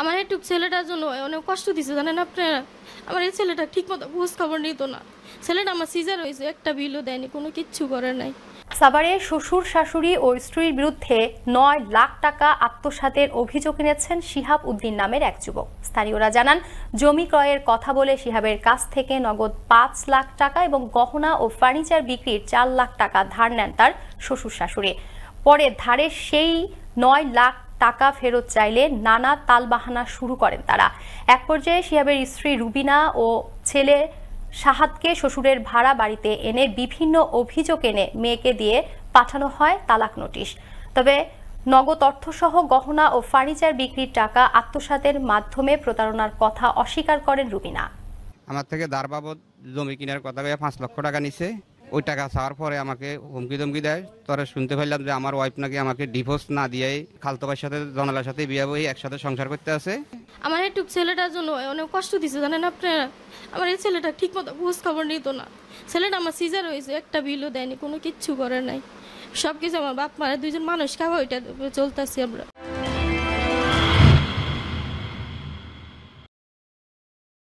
আমার একটু ছেলেটার জন্য অনেক কষ্ট দিছে জানেন আপনারা আমার এই ছেলেটা মতো খোঁজ খবর নিত না ছেলেটা আমার সিজার হয়েছে একটা বিলও দেয়নি কোনো কিচ্ছু করে নাই সাভারে শ্বশুর শাশুড়ি ও স্ত্রীর বিরুদ্ধে নয় লাখ টাকা আত্মসাতের অভিযোগ এনেছেন শিহাব উদ্দিন নামের এক যুবক স্থানীয়রা জানান জমি ক্রয়ের কথা বলে শিহাবের কাছ থেকে নগদ পাঁচ লাখ টাকা এবং গহনা ও ফার্নিচার বিক্রির চার লাখ টাকা ধার নেন তার শ্বশুর শাশুড়ি পরে ধারে সেই নয় লাখ টাকা ফেরত চাইলে নানা তালবাহানা শুরু করেন তারা এক পর্যায়ে শিহাবের স্ত্রী রুবিনা ও ছেলে সাহাদকে শ্বশুরের ভাড়া বাড়িতে এনে বিভিন্ন অভিযোগ এনে মেয়েকে দিয়ে পাঠানো হয় তালাক নোটিশ তবে নগদ অর্থসহ গহনা ও ফার্নিচার বিক্রির টাকা আত্মসাতের মাধ্যমে প্রতারণার কথা অস্বীকার করেন রুবিনা আমার থেকে দার বাবদ জমি কেনার কথা পাঁচ লক্ষ টাকা নিছে ওই টাকা চাওয়ার পরে আমাকে হুমকি ধমকি দেয় তরে শুনতে পারলাম যে আমার ওয়াইফ নাকি আমাকে ডিভোর্স না দিয়ে খালতোবার সাথে জনালার সাথে বিয়ে বই একসাথে সংসার করতে আছে আমার একটু ছেলেটার জন্য অনেক কষ্ট দিছে জানেন আপনারা আমার এই ছেলেটা ঠিক মতো খোঁজ খবর নিত না ছেলেটা আমার সিজার হয়েছে একটা বিলও দেয়নি কোনো কিচ্ছু করে নাই সব কিছু আমার বাপ মারা দুইজন মানুষ খাওয়া ওইটা চলতেছি আমরা